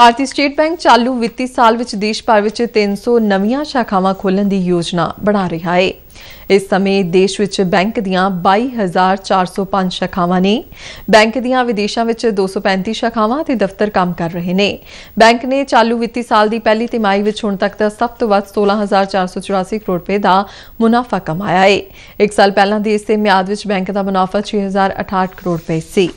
ਭਾਰਤੀ state bank ਚਾਲੂ ਵਿੱਤੀ ਸਾਲ ਵਿੱਚ ਦੇਸ਼ ਭਰ ਵਿੱਚ 300 ਨਵੀਆਂ ਸ਼ਾਖਾਵਾਂ ਖੋਲ੍ਹਣ ਦੀ ਯੋਜਨਾ ਬਣਾ ਰਿਹਾ ਹੈ ਇਸ ਸਮੇਂ ਦੇਸ਼ ਵਿੱਚ ਬੈਂਕ ਦੀਆਂ 22405 ਸ਼ਾਖਾਵਾਂ ਨੇ ਬੈਂਕ ਦੀਆਂ ਵਿਦੇਸ਼ਾਂ ਵਿੱਚ 235 ਸ਼ਾਖਾਵਾਂ ਤੇ ਦਫ਼ਤਰ ਕੰਮ ਕਰ ਰਹੇ ਨੇ ਬੈਂਕ ਨੇ ਚਾਲੂ ਵਿੱਤੀ ਸਾਲ ਦੀ ਪਹਿਲੀ ਤਿਮਾਹੀ ਵਿੱਚ ਹੁਣ ਤੱਕ ਦਾ ਸਭ ਤੋਂ ਵੱਧ 16484 ਕਰੋੜ ਰੁਪਏ ਦਾ ਮੁਨਾਫਾ ਕਮਾਇਆ ਹੈ ਇੱਕ ਸਾਲ ਪਹਿਲਾਂ ਦੀ ਇਸੇ ਮਿਆਦ ਵਿੱਚ ਬੈਂਕ ਦਾ ਮੁਨਾਫਾ 6068 ਕਰੋੜ ਰੁਪਏ ਸੀ